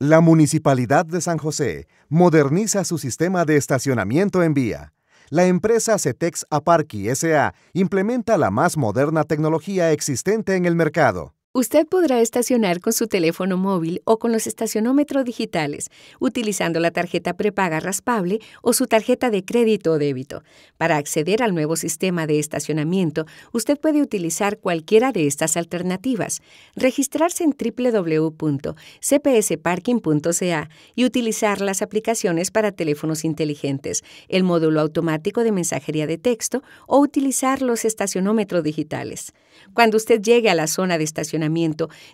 La Municipalidad de San José moderniza su sistema de estacionamiento en vía. La empresa CETEX Aparki SA implementa la más moderna tecnología existente en el mercado. Usted podrá estacionar con su teléfono móvil o con los estacionómetros digitales, utilizando la tarjeta prepaga raspable o su tarjeta de crédito o débito. Para acceder al nuevo sistema de estacionamiento, usted puede utilizar cualquiera de estas alternativas. Registrarse en www.cpsparking.ca y utilizar las aplicaciones para teléfonos inteligentes, el módulo automático de mensajería de texto o utilizar los estacionómetros digitales. Cuando usted llegue a la zona de estacionamiento,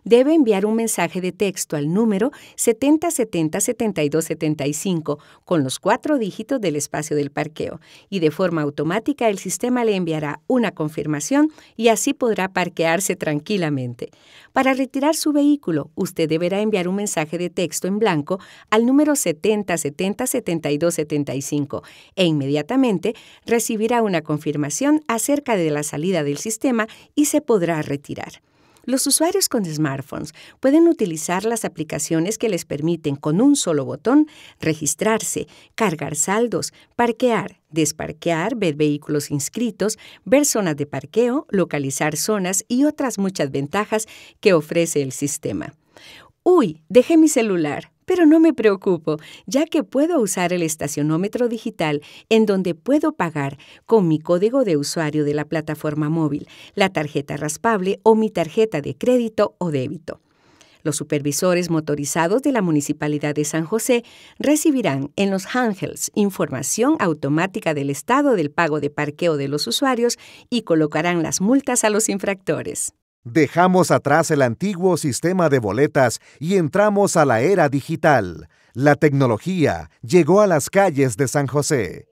debe enviar un mensaje de texto al número 70707275 con los cuatro dígitos del espacio del parqueo y de forma automática el sistema le enviará una confirmación y así podrá parquearse tranquilamente. Para retirar su vehículo, usted deberá enviar un mensaje de texto en blanco al número 70707275 e inmediatamente recibirá una confirmación acerca de la salida del sistema y se podrá retirar. Los usuarios con smartphones pueden utilizar las aplicaciones que les permiten con un solo botón registrarse, cargar saldos, parquear, desparquear, ver vehículos inscritos, ver zonas de parqueo, localizar zonas y otras muchas ventajas que ofrece el sistema. Uy, dejé mi celular. Pero no me preocupo, ya que puedo usar el estacionómetro digital en donde puedo pagar con mi código de usuario de la plataforma móvil, la tarjeta raspable o mi tarjeta de crédito o débito. Los supervisores motorizados de la Municipalidad de San José recibirán en los handhelds información automática del estado del pago de parqueo de los usuarios y colocarán las multas a los infractores. Dejamos atrás el antiguo sistema de boletas y entramos a la era digital. La tecnología llegó a las calles de San José.